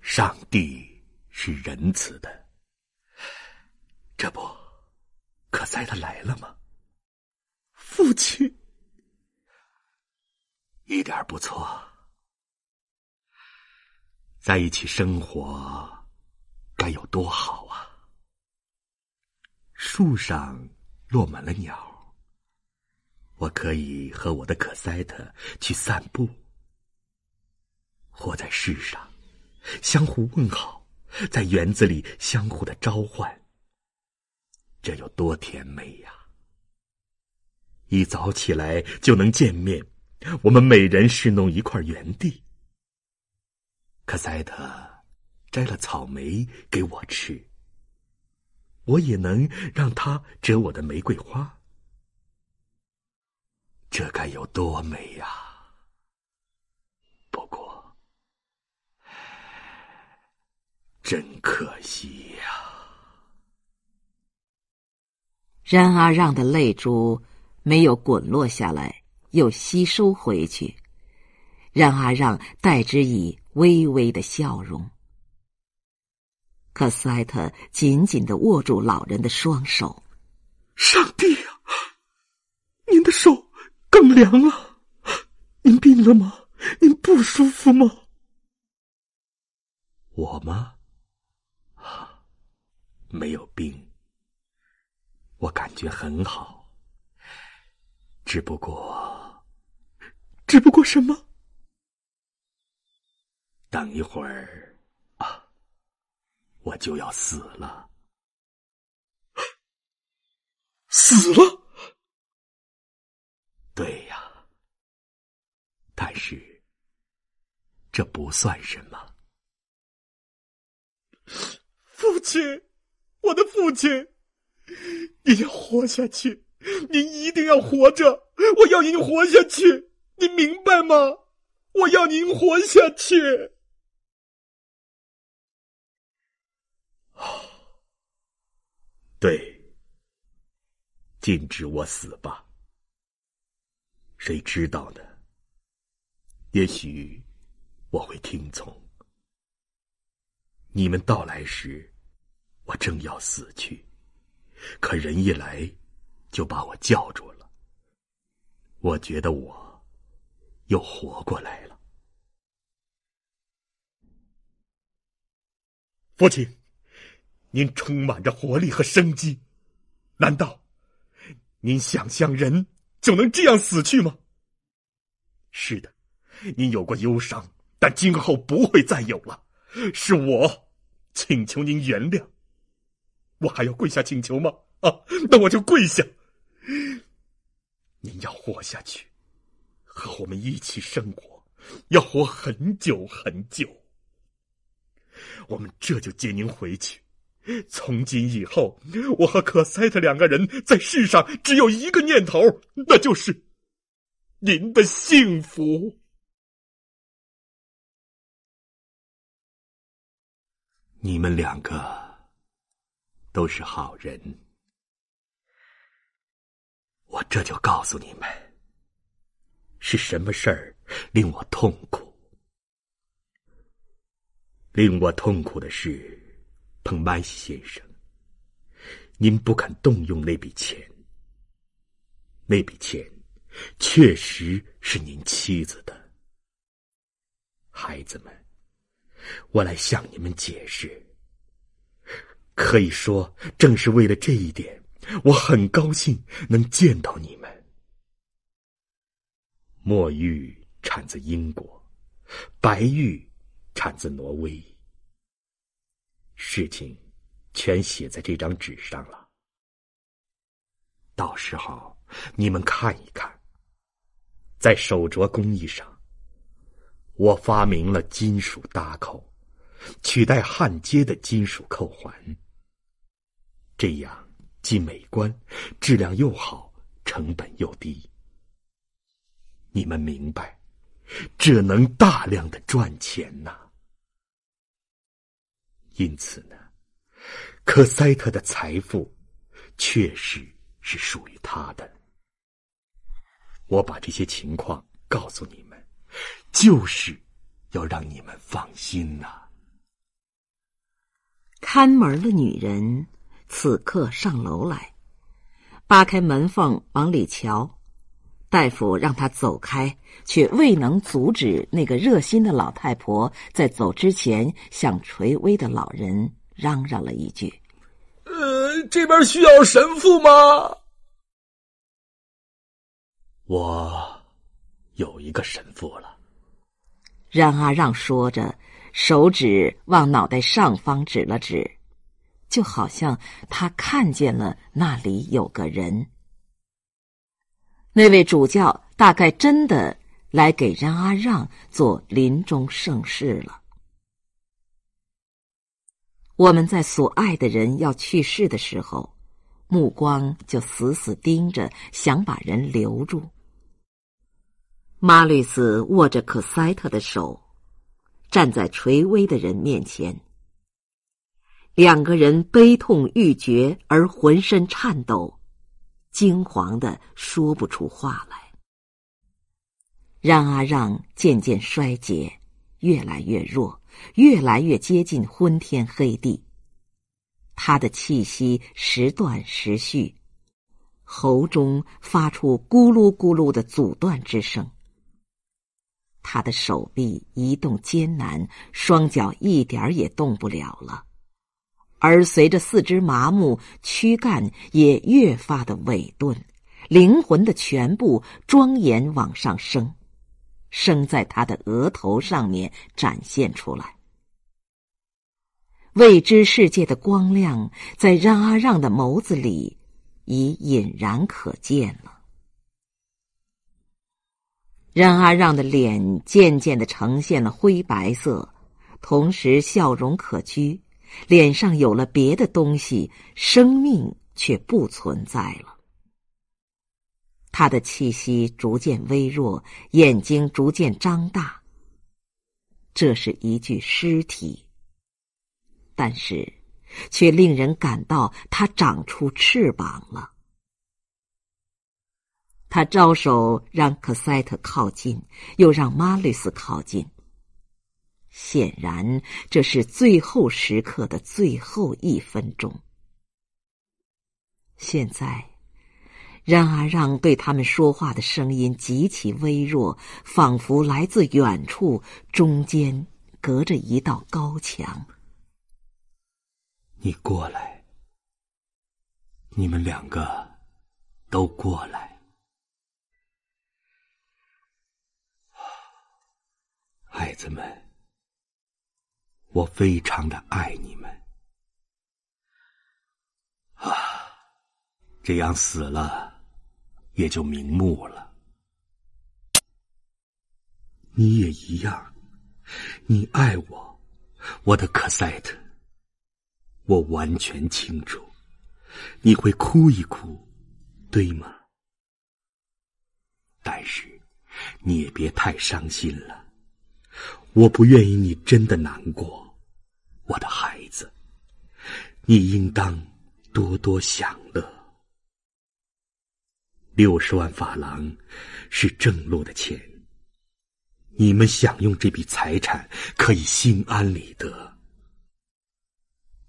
上帝是仁慈的，这不可赛他来了吗？”父亲，一点不错，在一起生活该有多好啊！树上落满了鸟，我可以和我的可塞特去散步，活在世上，相互问好，在园子里相互的召唤，这有多甜美呀！一早起来就能见面，我们每人是弄一块园地。可塞特摘了草莓给我吃，我也能让他折我的玫瑰花，这该有多美呀！不过，真可惜呀。冉阿让的泪珠。没有滚落下来，又吸收回去，让阿让代之以微微的笑容。可塞特紧紧的握住老人的双手。上帝啊，您的手更凉了。您病了吗？您不舒服吗？我吗？啊，没有病。我感觉很好。只不过，只不过什么？等一会儿，啊，我就要死了，死了。对呀，但是这不算什么。父亲，我的父亲，你要活下去。您 一定要活着，我要您活下去，你明白吗？我要您活下去。对，禁止我死吧。谁知道呢？也许我会听从。你们到来时，我正要死去，可人一来。就把我叫住了。我觉得我又活过来了。父亲，您充满着活力和生机，难道您想象人就能这样死去吗？是的，您有过忧伤，但今后不会再有了。是我请求您原谅。我还要跪下请求吗？啊，那我就跪下。您要活下去，和我们一起生活，要活很久很久。我们这就接您回去。从今以后，我和可塞特两个人在世上只有一个念头，那就是您的幸福。你们两个都是好人。我这就告诉你们，是什么事儿令我痛苦。令我痛苦的是，彭西先生，您不肯动用那笔钱。那笔钱确实是您妻子的。孩子们，我来向你们解释。可以说，正是为了这一点。我很高兴能见到你们。墨玉产自英国，白玉产自挪威。事情全写在这张纸上了。到时候你们看一看。在手镯工艺上，我发明了金属搭扣，取代焊接的金属扣环。这样。既美观，质量又好，成本又低，你们明白，这能大量的赚钱呐。因此呢，科塞特的财富，确实是属于他的。我把这些情况告诉你们，就是要让你们放心呐。看门的女人。此刻上楼来，扒开门缝往里瞧。大夫让他走开，却未能阻止那个热心的老太婆。在走之前，向垂危的老人嚷嚷了一句：“呃，这边需要神父吗？”我有一个神父了。冉阿让说着，手指往脑袋上方指了指。就好像他看见了那里有个人，那位主教大概真的来给让阿让做临终盛事了。我们在所爱的人要去世的时候，目光就死死盯着，想把人留住。马吕斯握着可塞特的手，站在垂危的人面前。两个人悲痛欲绝，而浑身颤抖，惊惶的说不出话来。让阿让渐渐衰竭，越来越弱，越来越接近昏天黑地。他的气息时断时续，喉中发出咕噜咕噜的阻断之声。他的手臂移动艰难，双脚一点儿也动不了了。而随着四肢麻木，躯干也越发的萎顿，灵魂的全部庄严往上升，升在他的额头上面展现出来。未知世界的光亮在让阿让的眸子里，已隐然可见了。让阿让的脸渐渐的呈现了灰白色，同时笑容可掬。脸上有了别的东西，生命却不存在了。他的气息逐渐微弱，眼睛逐渐张大。这是一具尸体，但是，却令人感到他长出翅膀了。他招手让克塞特靠近，又让马吕斯靠近。显然，这是最后时刻的最后一分钟。现在，让阿让对他们说话的声音极其微弱，仿佛来自远处，中间隔着一道高墙。你过来，你们两个都过来，孩子们。我非常的爱你们，啊，这样死了也就瞑目了。你也一样，你爱我，我的可赛特。我完全清楚，你会哭一哭，对吗？但是你也别太伤心了，我不愿意你真的难过。我的孩子，你应当多多享乐。六十万法郎是正路的钱，你们享用这笔财产可以心安理得。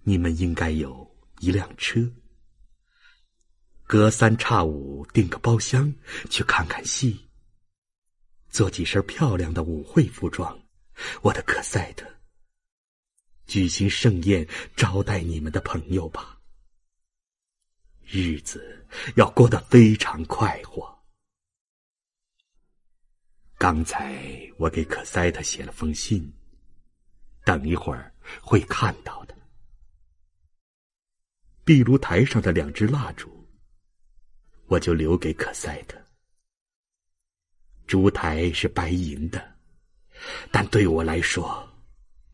你们应该有一辆车，隔三差五订个包厢去看看戏，做几身漂亮的舞会服装。我的克赛特。举行盛宴，招待你们的朋友吧。日子要过得非常快活。刚才我给可塞特写了封信，等一会儿会看到的。壁炉台上的两只蜡烛，我就留给可塞特。烛台是白银的，但对我来说。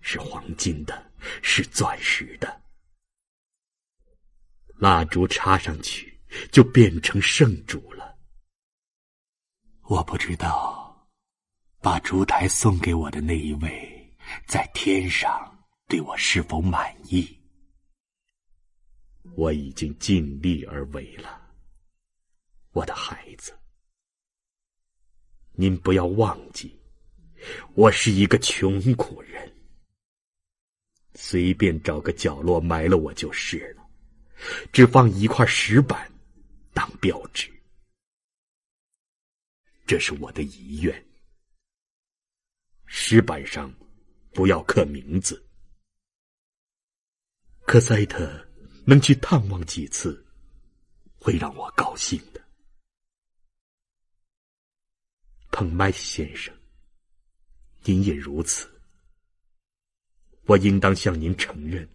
是黄金的，是钻石的。蜡烛插上去就变成圣主了。我不知道，把烛台送给我的那一位，在天上对我是否满意？我已经尽力而为了，我的孩子。您不要忘记，我是一个穷苦人。随便找个角落埋了我就是了，只放一块石板当标志。这是我的遗愿。石板上不要刻名字。科赛特能去探望几次，会让我高兴的。彭麦先生，您也如此。我应当向您承认，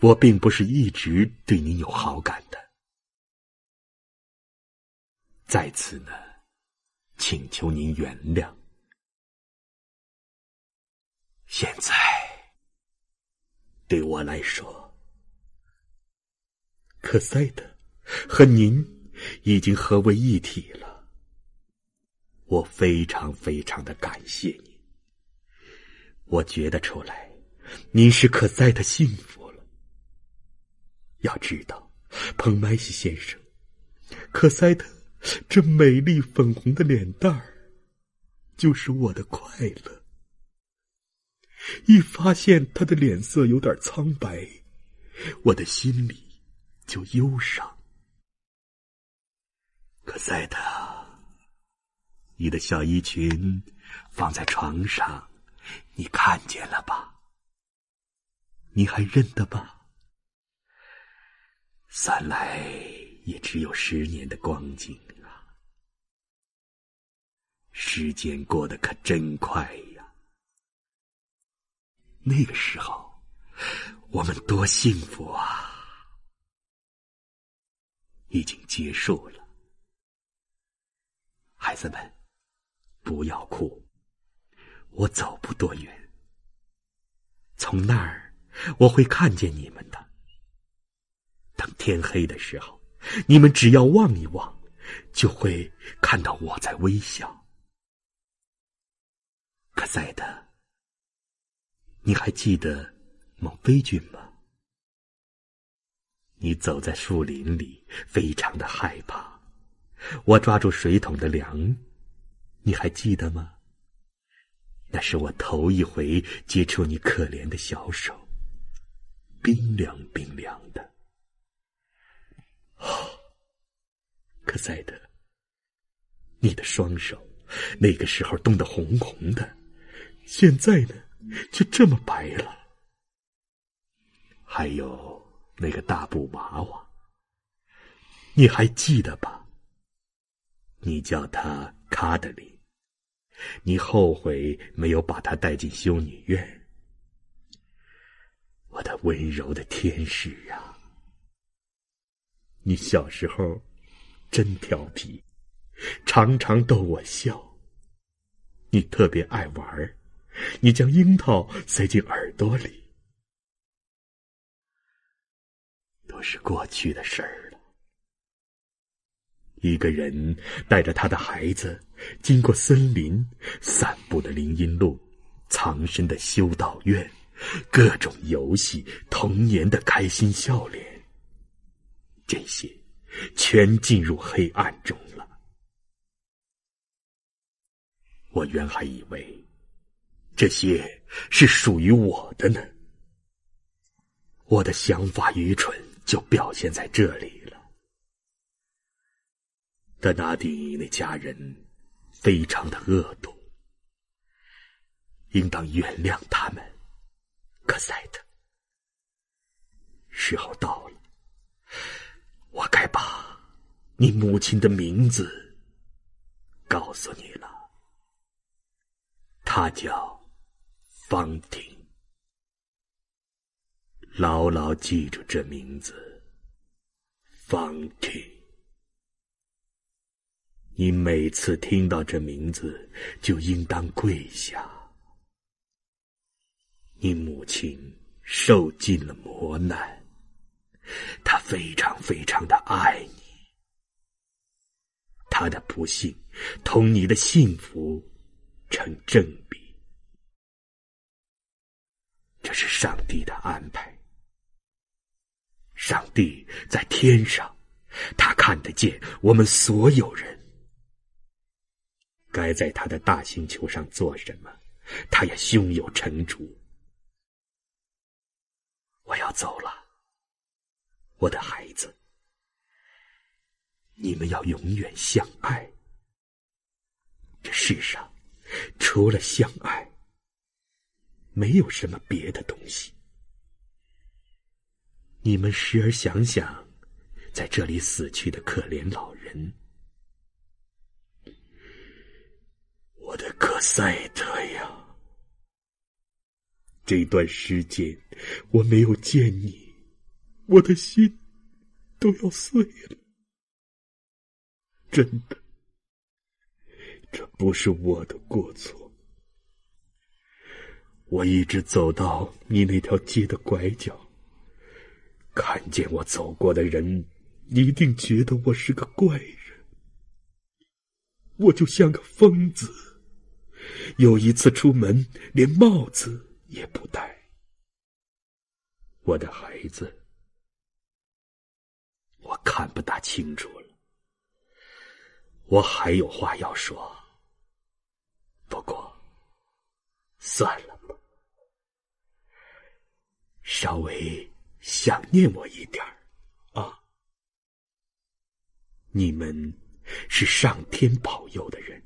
我并不是一直对您有好感的。在此呢，请求您原谅。现在对我来说，克赛德和您已经合为一体了。我非常非常的感谢你，我觉得出来。您是可赛的幸福了。要知道，彭麦西先生，可赛特这美丽粉红的脸蛋儿，就是我的快乐。一发现他的脸色有点苍白，我的心里就忧伤。可赛特，你的小衣裙放在床上，你看见了吧？你还认得吧？算来也只有十年的光景了。时间过得可真快呀！那个时候，我们多幸福啊！已经结束了，孩子们，不要哭，我走不多远，从那儿。我会看见你们的。等天黑的时候，你们只要望一望，就会看到我在微笑。可在德，你还记得孟非君吗？你走在树林里，非常的害怕。我抓住水桶的梁，你还记得吗？那是我头一回接触你可怜的小手。冰凉冰凉的，哦，珂赛特，你的双手那个时候冻得红红的，现在呢，却这么白了。还有那个大布娃娃，你还记得吧？你叫他卡德林，你后悔没有把他带进修女院。我的温柔的天使啊，你小时候真调皮，常常逗我笑。你特别爱玩儿，你将樱桃塞进耳朵里，都是过去的事儿了。一个人带着他的孩子，经过森林、散步的林荫路、藏身的修道院。各种游戏，童年的开心笑脸，这些全进入黑暗中了。我原还以为这些是属于我的呢，我的想法愚蠢，就表现在这里了。德纳第那家人非常的恶毒，应当原谅他们。克赛特，时候到了，我该把你母亲的名字告诉你了。她叫方婷，牢牢记住这名字，方婷。你每次听到这名字，就应当跪下。你母亲受尽了磨难，她非常非常的爱你，她的不幸同你的幸福成正比，这是上帝的安排。上帝在天上，他看得见我们所有人，该在他的大星球上做什么，他也胸有成竹。我要走了，我的孩子，你们要永远相爱。这世上除了相爱，没有什么别的东西。你们时而想想，在这里死去的可怜老人，我的可赛特呀。这段时间我没有见你，我的心都要碎了。真的，这不是我的过错。我一直走到你那条街的拐角，看见我走过的人一定觉得我是个怪人，我就像个疯子。有一次出门，连帽子。也不带，我的孩子，我看不大清楚了。我还有话要说，不过算了吧，稍微想念我一点啊！你们是上天保佑的人，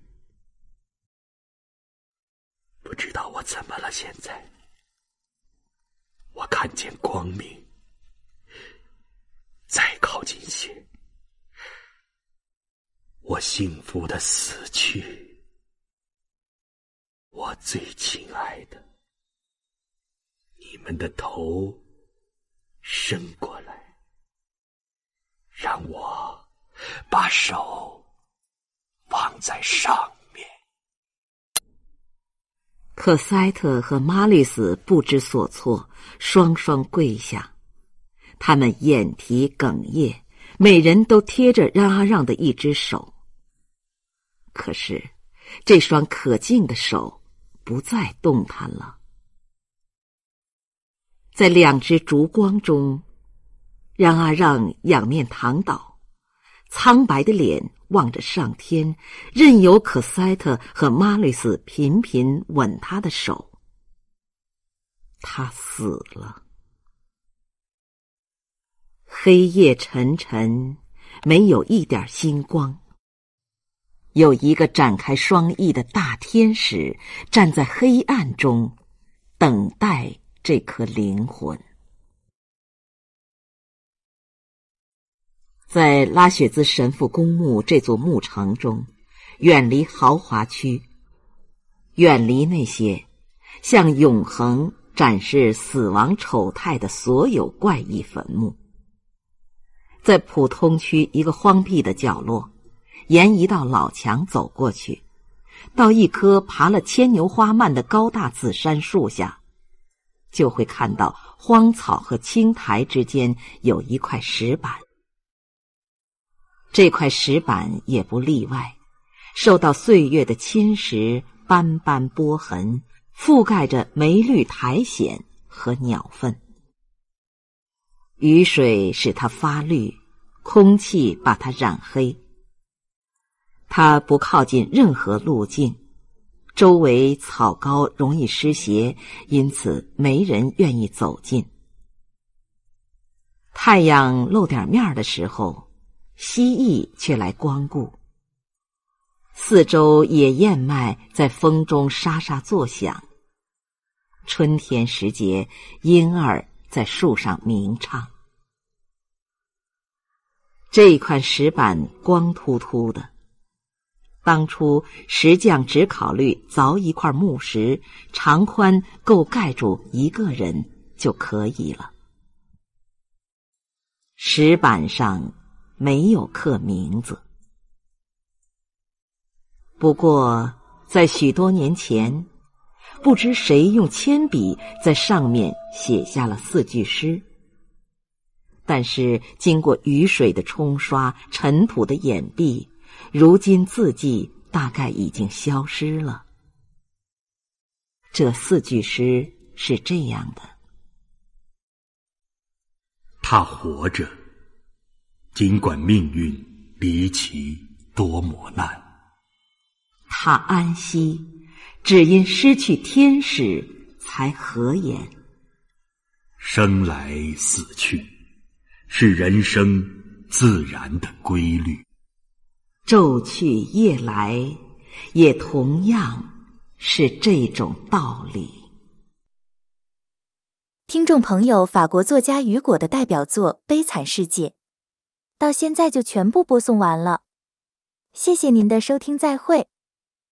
不知道我怎么了，现在。看见光明，再靠近些，我幸福的死去。我最亲爱的，你们的头伸过来，让我把手放在上。可塞特和玛丽斯不知所措，双双跪下，他们眼提哽咽，每人都贴着让阿让的一只手。可是，这双可敬的手不再动弹了。在两只烛光中，让阿让仰面躺倒。苍白的脸望着上天，任由可塞特和马吕斯频频吻他的手。他死了。黑夜沉沉，没有一点星光。有一个展开双翼的大天使站在黑暗中，等待这颗灵魂。在拉雪兹神父公墓这座墓城中，远离豪华区，远离那些向永恒展示死亡丑态的所有怪异坟墓，在普通区一个荒僻的角落，沿一道老墙走过去，到一棵爬了牵牛花蔓的高大紫杉树下，就会看到荒草和青苔之间有一块石板。这块石板也不例外，受到岁月的侵蚀，斑斑波痕覆盖着霉绿苔藓和鸟粪。雨水使它发绿，空气把它染黑。它不靠近任何路径，周围草高，容易湿鞋，因此没人愿意走近。太阳露点面的时候。蜥蜴却来光顾。四周野燕麦在风中沙沙作响。春天时节，莺儿在树上鸣唱。这块石板光秃秃的。当初石匠只考虑凿一块木石，长宽够盖住一个人就可以了。石板上。没有刻名字，不过在许多年前，不知谁用铅笔在上面写下了四句诗。但是经过雨水的冲刷、尘土的掩蔽，如今字迹大概已经消失了。这四句诗是这样的：“他活着。”尽管命运离奇多磨难，他安息，只因失去天使才合眼。生来死去，是人生自然的规律。昼去夜来，也同样是这种道理。听众朋友，法国作家雨果的代表作《悲惨世界》。到现在就全部播送完了，谢谢您的收听，再会。